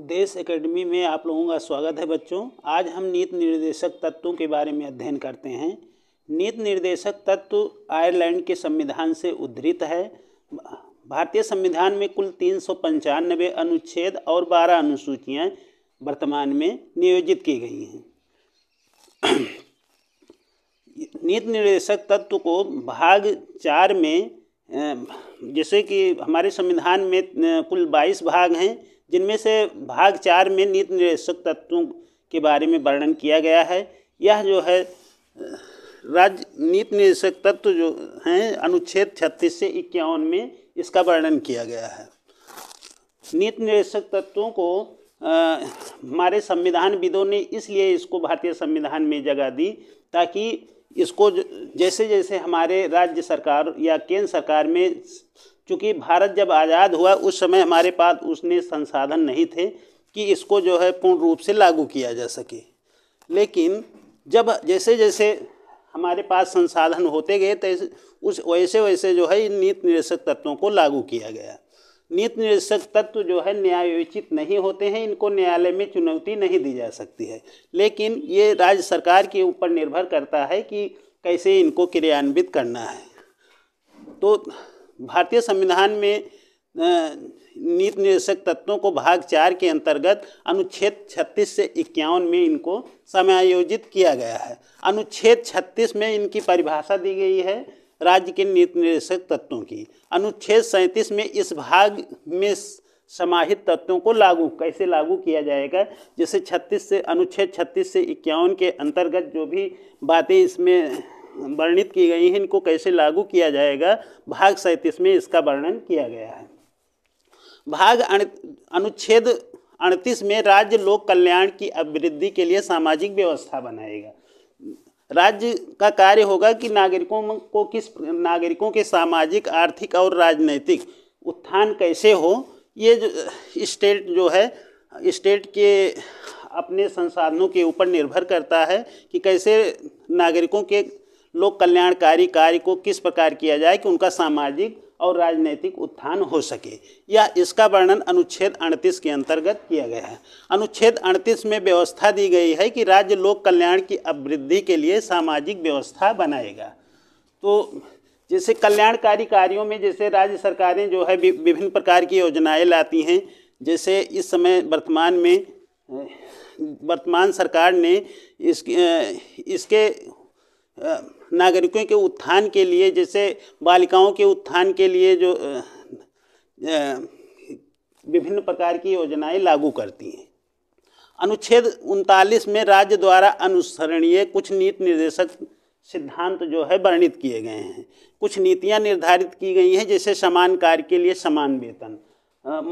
उद्देश्य एकेडमी में आप लोगों का स्वागत है बच्चों आज हम नीत निर्देशक तत्वों के बारे में अध्ययन करते हैं नीत निर्देशक तत्व आयरलैंड के संविधान से उद्धृत है भारतीय संविधान में कुल तीन सौ पंचानबे अनुच्छेद और बारह अनुसूचियाँ वर्तमान में नियोजित की गई हैं नीत निर्देशक तत्व को भाग चार में जैसे कि हमारे संविधान में कुल बाईस भाग हैं जिनमें से भाग चार में नित निर्देशक तत्वों के बारे में वर्णन किया गया है यह जो है राज्य नीत निर्देशक तत्व जो हैं अनुच्छेद छत्तीस से इक्यावन में इसका वर्णन किया गया है नीत निर्देशक तत्वों को हमारे संविधान विदों ने इसलिए इसको भारतीय संविधान में जगह दी ताकि इसको जैसे जैसे हमारे राज्य सरकार या केंद्र सरकार में चूँकि भारत जब आज़ाद हुआ उस समय हमारे पास उसने संसाधन नहीं थे कि इसको जो है पूर्ण रूप से लागू किया जा सके लेकिन जब जैसे जैसे हमारे पास संसाधन होते गए तैसे उस वैसे वैसे जो है इन नीति निर्देशक तत्वों को लागू किया गया नीति निरीक्षक तत्व जो है न्यायोचित नहीं होते हैं इनको न्यायालय में चुनौती नहीं दी जा सकती है लेकिन ये राज्य सरकार के ऊपर निर्भर करता है कि कैसे इनको क्रियान्वित करना है तो भारतीय संविधान में नीति निर्देशक तत्वों को भाग चार के अंतर्गत अनुच्छेद 36 से इक्यावन में इनको समायोजित किया गया है अनुच्छेद 36 में इनकी परिभाषा दी गई है राज्य के नीत निर्देशक तत्वों की अनुच्छेद 37 में इस भाग में समाहित तत्वों को लागू कैसे लागू किया जाएगा जैसे 36 से अनुच्छेद 36 से इक्यावन के अंतर्गत जो भी बातें इसमें वर्णित की गई हैं इनको कैसे लागू किया जाएगा भाग सैंतीस में इसका वर्णन किया गया है भाग अनुच्छेद अड़तीस में राज्य लोक कल्याण की अभिवृद्धि के लिए सामाजिक व्यवस्था बनाएगा राज्य का कार्य होगा कि नागरिकों को किस नागरिकों के सामाजिक आर्थिक और राजनैतिक उत्थान कैसे हो ये जो स्टेट जो है स्टेट के अपने संसाधनों के ऊपर निर्भर करता है कि कैसे नागरिकों के लोक कल्याणकारी कार्य को किस प्रकार किया जाए कि उनका सामाजिक और राजनैतिक उत्थान हो सके या इसका वर्णन अनुच्छेद अड़तीस के अंतर्गत किया गया है अनुच्छेद अड़तीस में व्यवस्था दी गई है कि राज्य लोक कल्याण की अभिवृद्धि के लिए सामाजिक व्यवस्था बनाएगा तो जैसे कल्याणकारी कार्यों में जैसे राज्य सरकारें जो है विभिन्न प्रकार की योजनाएँ लाती हैं जैसे इस समय वर्तमान में वर्तमान सरकार ने इसके इसके नागरिकों के उत्थान के लिए जैसे बालिकाओं के उत्थान के लिए जो विभिन्न प्रकार की योजनाएं लागू करती हैं अनुच्छेद उनतालीस में राज्य द्वारा अनुसरणीय कुछ नीति निर्देशक सिद्धांत जो है वर्णित किए गए हैं कुछ नीतियां निर्धारित की गई हैं जैसे समान कार्य के लिए समान वेतन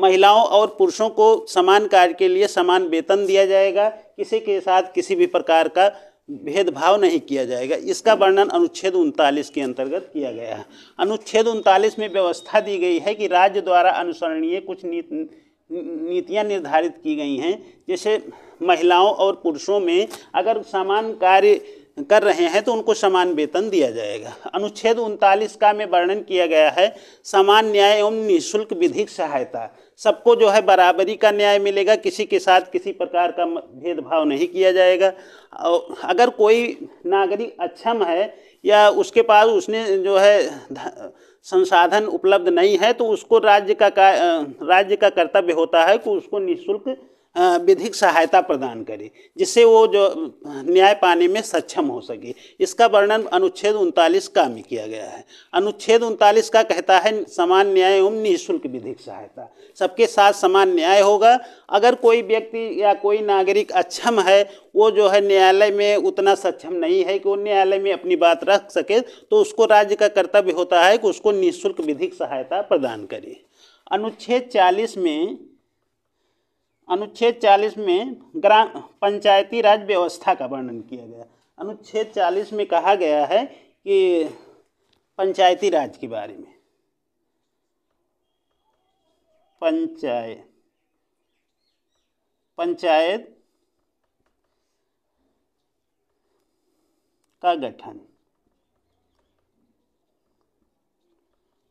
महिलाओं और पुरुषों को समान कार्य के लिए समान वेतन दिया जाएगा किसी के साथ किसी भी प्रकार का भेदभाव नहीं किया जाएगा इसका वर्णन अनुच्छेद उनतालीस के अंतर्गत किया गया है अनुच्छेद उनतालीस में व्यवस्था दी गई है कि राज्य द्वारा अनुसरणीय कुछ नीति नीतियाँ निर्धारित की गई हैं जैसे महिलाओं और पुरुषों में अगर समान कार्य कर रहे हैं तो उनको समान वेतन दिया जाएगा अनुच्छेद उनतालीस का में वर्णन किया गया है समान न्याय एवं निःशुल्क विधिक सहायता सबको जो है बराबरी का न्याय मिलेगा किसी के साथ किसी प्रकार का भेदभाव नहीं किया जाएगा और अगर कोई नागरिक अक्षम है या उसके पास उसने जो है संसाधन उपलब्ध नहीं है तो उसको राज्य का, का राज्य का कर्तव्य होता है कि उसको निःशुल्क विधिक सहायता प्रदान करे जिससे वो जो न्याय पाने में सक्षम हो सके इसका वर्णन अनुच्छेद उनतालीस का में किया गया है अनुच्छेद उनतालीस का कहता है समान न्याय एवं निःशुल्क विधिक सहायता सबके साथ समान न्याय होगा अगर कोई व्यक्ति या कोई नागरिक अक्षम है वो जो है न्यायालय में उतना सक्षम नहीं है कि वो न्यायालय में अपनी बात रख सके तो उसको राज्य का कर्तव्य होता है कि उसको निःशुल्क विधिक सहायता प्रदान करे अनुच्छेद 40 में अनुच्छेद 40 में ग्राम पंचायती राज व्यवस्था का वर्णन किया गया अनुच्छेद 40 में कहा गया है कि पंचायती राज के बारे में पंचायत पंचायत का गठन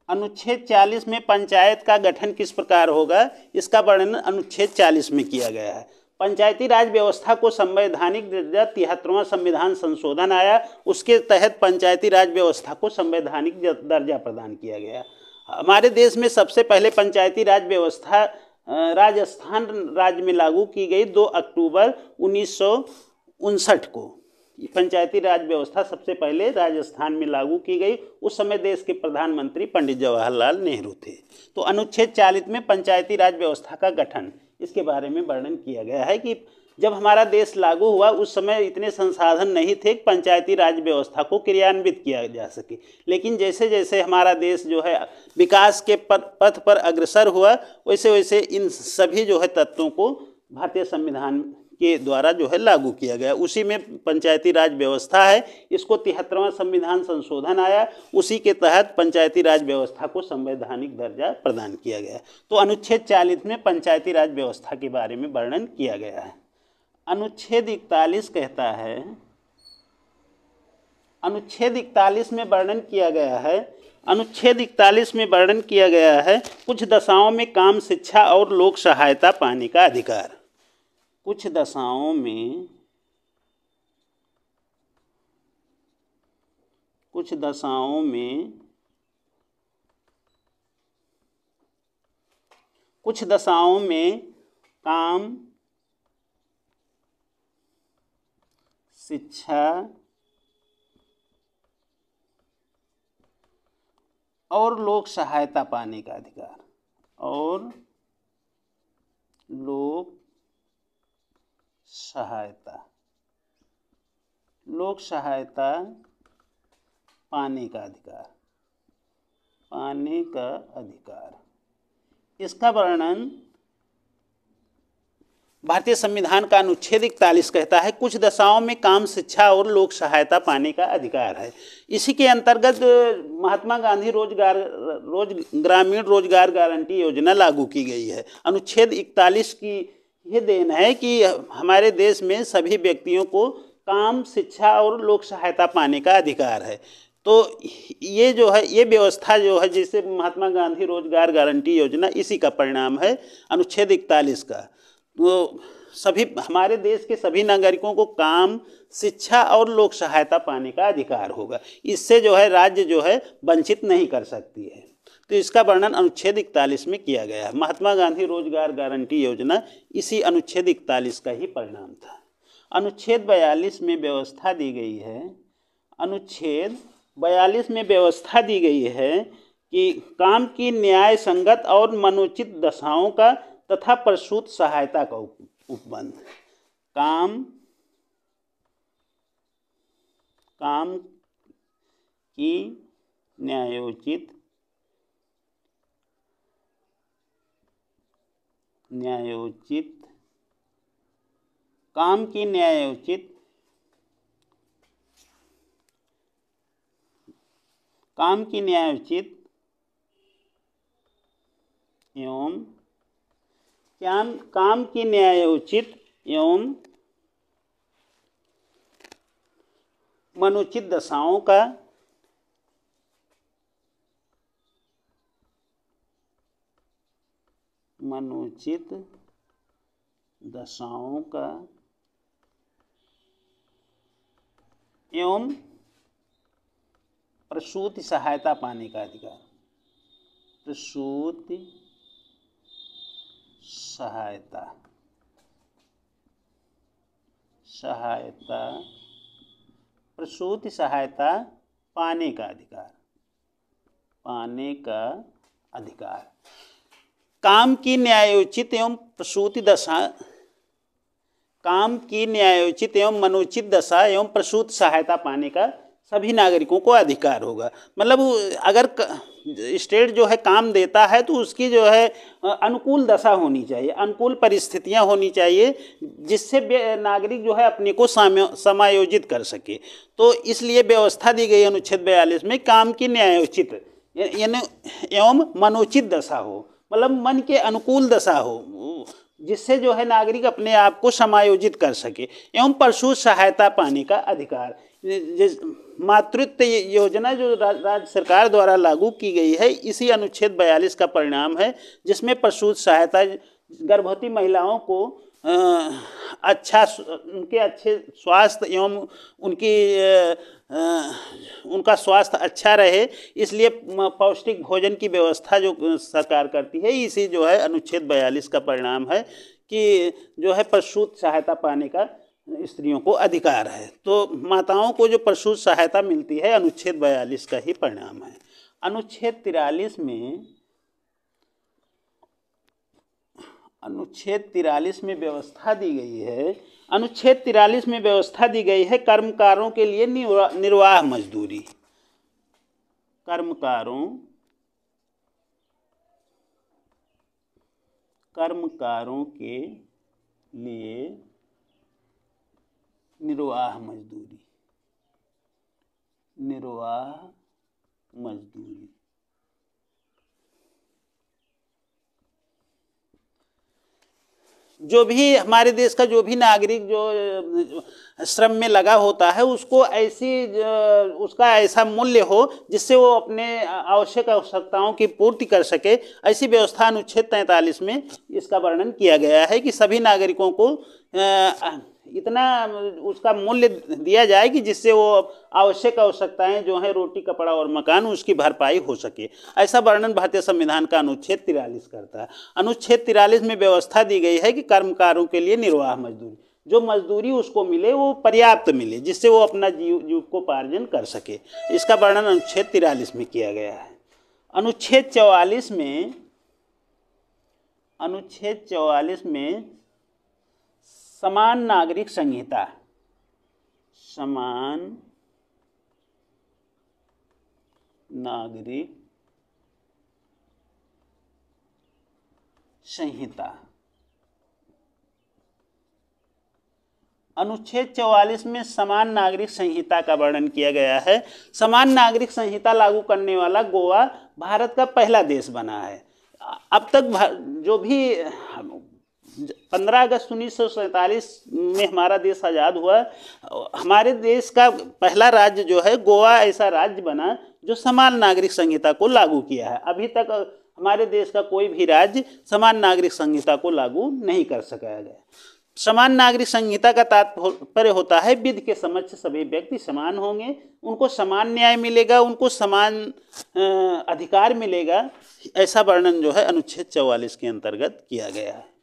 अनुच्छेद 40 में पंचायत का गठन किस प्रकार होगा इसका वर्णन अनुच्छेद 40 में किया गया है पंचायती राज व्यवस्था को संवैधानिक दर्जा तिहत्तरवां संविधान संशोधन आया उसके तहत पंचायती राज व्यवस्था को संवैधानिक दर्जा प्रदान किया गया हमारे देश में सबसे पहले पंचायती राज व्यवस्था राजस्थान राज्य में लागू की गई दो अक्टूबर उन्नीस को पंचायती राज व्यवस्था सबसे पहले राजस्थान में लागू की गई उस समय देश के प्रधानमंत्री पंडित जवाहरलाल नेहरू थे तो अनुच्छेद चालीस में पंचायती राज व्यवस्था का गठन इसके बारे में वर्णन किया गया है कि जब हमारा देश लागू हुआ उस समय इतने संसाधन नहीं थे कि पंचायती राज व्यवस्था को क्रियान्वित किया जा सके लेकिन जैसे जैसे हमारा देश जो है विकास के पथ पर अग्रसर हुआ वैसे वैसे इन सभी जो है तत्वों को भारतीय संविधान के द्वारा जो है लागू किया गया उसी में पंचायती राज व्यवस्था है इसको तिहत्तरवां संविधान संशोधन आया उसी के तहत पंचायती राज व्यवस्था को संवैधानिक दर्जा प्रदान किया गया तो अनुच्छेद चालीस में पंचायती राज व्यवस्था के बारे में वर्णन किया गया है अनुच्छेद इकतालीस कहता है अनुच्छेद इकतालीस में वर्णन किया गया है अनुच्छेद इकतालीस में वर्णन किया गया है कुछ दशाओं में काम शिक्षा और लोक सहायता पाने का अधिकार कुछ दशाओं में कुछ दशाओं में कुछ दशाओं में काम शिक्षा और लोक सहायता पाने का अधिकार और लोक सहायता पाने का अधिकार पाने का अधिकार इसका वर्णन भारतीय संविधान का अनुच्छेद इकतालीस कहता है कुछ दशाओं में काम शिक्षा और लोक सहायता पाने का अधिकार है इसी के अंतर्गत महात्मा गांधी रोजगार रोज ग्रामीण रोजगार गारंटी योजना लागू की गई है अनुच्छेद इकतालीस की यह देन है कि हमारे देश में सभी व्यक्तियों को काम शिक्षा और लोक सहायता पाने का अधिकार है तो ये जो है ये व्यवस्था जो है जिसे महात्मा गांधी रोजगार गारंटी योजना इसी का परिणाम है अनुच्छेद इकतालीस का तो सभी हमारे देश के सभी नागरिकों को काम शिक्षा और लोक सहायता पाने का अधिकार होगा इससे जो है राज्य जो है वंचित नहीं कर सकती है तो इसका वर्णन अनुच्छेद इकतालीस में किया गया है महात्मा गांधी रोजगार गारंटी योजना इसी अनुच्छेद इकतालीस का ही परिणाम था अनुच्छेद बयालीस में व्यवस्था दी गई है अनुच्छेद बयालीस में व्यवस्था दी गई है कि काम की न्याय संगत और मनोचित दशाओं का तथा प्रसूत सहायता का उपबंध काम काम की न्यायोचित न्यायोचित काम की न्याय उचित काम की न्याय उचित एवं काम काम की न्याय उचित एवं मनुचित दशाओं का मनोचित दशाओं का एवं प्रसूति सहायता पाने का अधिकार प्रसूति सहायता सहायता प्रसूति सहायता पाने का अधिकार पाने का अधिकार काम की न्यायोचित एवं प्रसूति दशा काम की न्यायोचित एवं मनोचित दशा एवं प्रसूत सहायता पाने का सभी नागरिकों को अधिकार होगा मतलब अगर स्टेट जो है काम देता है तो उसकी जो है अनुकूल दशा होनी चाहिए अनुकूल परिस्थितियां होनी चाहिए जिससे नागरिक जो है अपने को समायोजित कर सके तो इसलिए व्यवस्था दी गई अनुच्छेद बयालीस में काम की न्यायोचित यानी एवं मनोचित दशा हो मतलब मन के अनुकूल दशा हो जिससे जो है नागरिक अपने आप को समायोजित कर सके एवं पशु सहायता पाने का अधिकार मातृत्व योजना जो राज्य सरकार द्वारा लागू की गई है इसी अनुच्छेद बयालीस का परिणाम है जिसमें पशु सहायता गर्भवती महिलाओं को अच्छा उनके अच्छे स्वास्थ्य एवं उनकी उनका स्वास्थ्य अच्छा रहे इसलिए पौष्टिक भोजन की व्यवस्था जो सरकार करती है इसी जो है अनुच्छेद बयालीस का परिणाम है कि जो है प्रसूत सहायता पाने का स्त्रियों को अधिकार है तो माताओं को जो प्रसूत सहायता मिलती है अनुच्छेद बयालीस का ही परिणाम है अनुच्छेद तिरालीस में अनुच्छेद तिरालीस में व्यवस्था दी गई है अनुच्छेद तिरालीस में व्यवस्था दी गई है कर्मकारों के लिए निर्वाह मजदूरी कर्मकारों कर्मकारों के लिए निर्वाह मजदूरी निर्वाह मजदूरी जो भी हमारे देश का जो भी नागरिक जो श्रम में लगा होता है उसको ऐसी उसका ऐसा मूल्य हो जिससे वो अपने आवश्यक आवश्यकताओं की पूर्ति कर सके ऐसी व्यवस्था अनुच्छेद तैंतालीस में इसका वर्णन किया गया है कि सभी नागरिकों को आ, इतना उसका मूल्य दिया जाए कि जिससे वो आवश्यक आवश्यकताएं जो हैं रोटी कपड़ा और मकान उसकी भरपाई हो सके ऐसा वर्णन भारतीय संविधान का अनुच्छेद तिरालीस करता है अनुच्छेद तिरालीस में व्यवस्था दी गई है कि कर्मकारों के लिए निर्वाह मजदूरी जो मजदूरी उसको मिले वो पर्याप्त मिले जिससे वो अपना जीव जीवकोपार्जन कर सके इसका वर्णन अनुच्छेद तिरालीस में किया गया है अनुच्छेद चौवालीस में अनुच्छेद चौवालीस में समान नागरिक संहिता समान नागरिक संहिता अनुच्छेद 44 में समान नागरिक संहिता का वर्णन किया गया है समान नागरिक संहिता लागू करने वाला गोवा भारत का पहला देश बना है अब तक जो भी पंद्रह अगस्त उन्नीस में हमारा देश आज़ाद हुआ हमारे देश का पहला राज्य जो है गोवा ऐसा राज्य बना जो समान नागरिक संहिता को लागू किया है अभी तक हमारे देश का कोई भी राज्य समान नागरिक संहिता को लागू नहीं कर सका गया समान नागरिक संहिता का तात्पर्य होता है विध के समक्ष सभी व्यक्ति समान होंगे उनको समान न्याय मिलेगा उनको समान अधिकार मिलेगा ऐसा वर्णन जो है अनुच्छेद 44 के अंतर्गत किया गया है